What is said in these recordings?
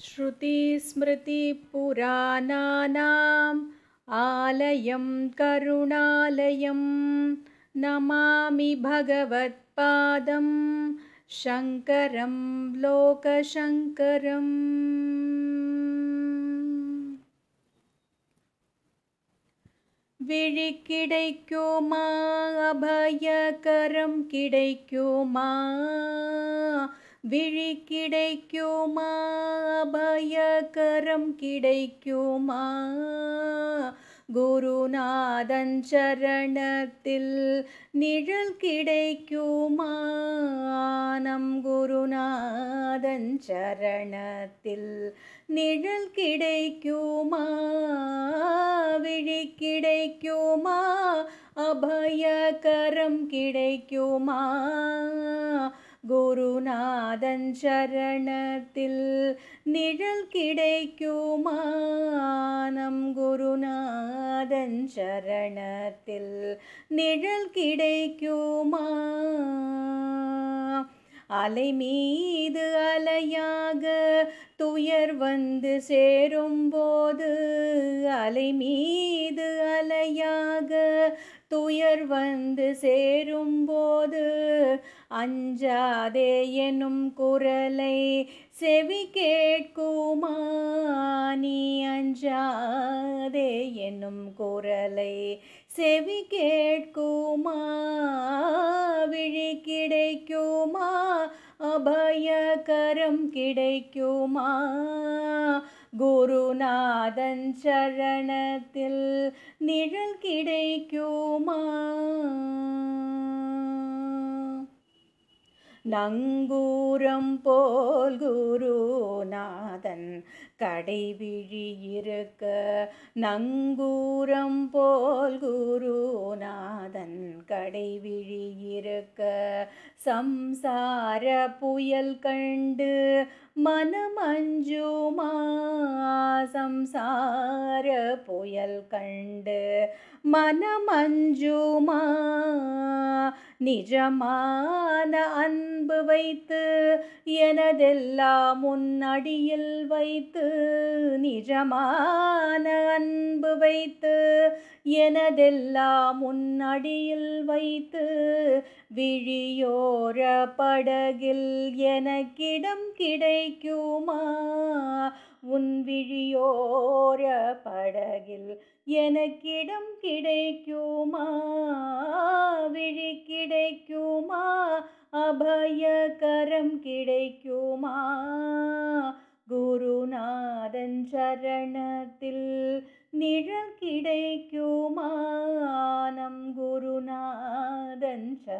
श्रुतिस्मृतिपुराणानाम् आलयं करुणालयं नमामि भगवत्पादं शङ्करं लोकशङ्करम् विळिकिडैक्यो मा अभयकरं किडैक्यो விழி கிடைக்குமா அபயகரம் கிடைக்குமா குருநாதன் சரணத்தில் நிழல் கிடைக்குமா நம் குருநாதன் சரணத்தில் நிழல் கிடைக்குமா விழி கிடைக்குமா அபயகரம் கிடைக்குமா குருநாதன் சரணத்தில் நிழல் கிடைக்குமானம் குருநாதன் சரணத்தில் நிழல் கிடைக்குமா அலை மீது அலையாக துயர் வந்து சேரும் போது அலை மீது அலையாக துயர் வந்து சே அஞ்சாதே எனும் குரலை செவி கேட்குமா நீ அஞ்சாதே எனும் குரலை செவி கேட்குமா விழி கிடைக்குமா அபயகரம் கிடைக்குமா குருநாதன் சரணத்தில் நிழல் கிடைக்குமா நங்கூரம் போல் குருநாதன் கடைவிழி இருக்க நங்கூரம் போல் குருநாதன் கடைவிழி இருக்க சம்சார புயல் கண்டு மனமஞ்சுமா சம்சார புயல் கண்டு மனமஞ்சுமா நிஜமான அன் அன்பு வைத்து எனதெல்லாம் உன்னடியில் வைத்து நிஜமான அன்பு வைத்து எனதெல்லாம் முன்னடியில் வைத்து விழியோர படகில் எனக்கிடம் கிடைக்குமா உன் விழியோர படகில் எனக்கிடம் கிடைக்குமா விழி கிடைக்குமா அபயகரம் கிடைக்குமா குருநாதன் சரண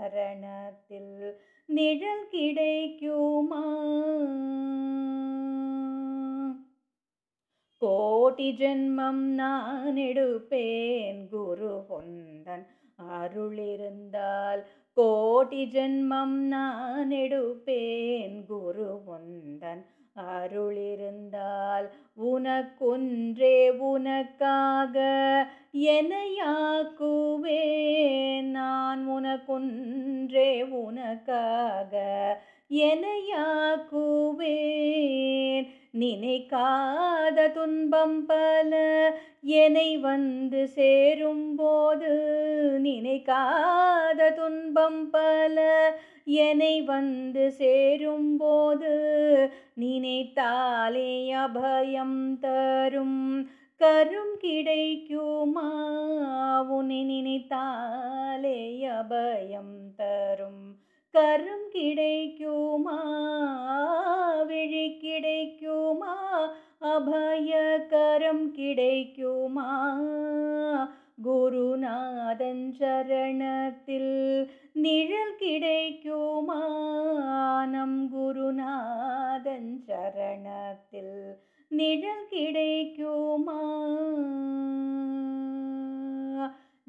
சரணத்தில் நிழல் கிடைக்குமா கோடி ஜென்மம் நான் எடுப்பேன் குரு பொந்தன் அருளிருந்தால் கோடி ஜென்மம் நான் எடுப்பேன் குரு பொந்தன் அருளிருந்தால் உனக்குன்றே உனக்காக என யாக்குவே உனக்காக கூவேன் நினைக்காத துன்பம் பல என்னை வந்து சேரும்போது நினைக்காத துன்பம் பல என்னை வந்து சேரும்போது நினைத்தாலே அபயம் தரும் கரும் கிடைக்குமா உன்னை நினைத்தாலே அபயம் கரும் கிடைக்குமா விழி கிடைக்குமா அபய கரம் கிடைக்குமா குருநாதன் சரணத்தில் நிழல் கிடைக்குமா நம் குருநாதன் சரணத்தில் நிழல் கிடைக்குமா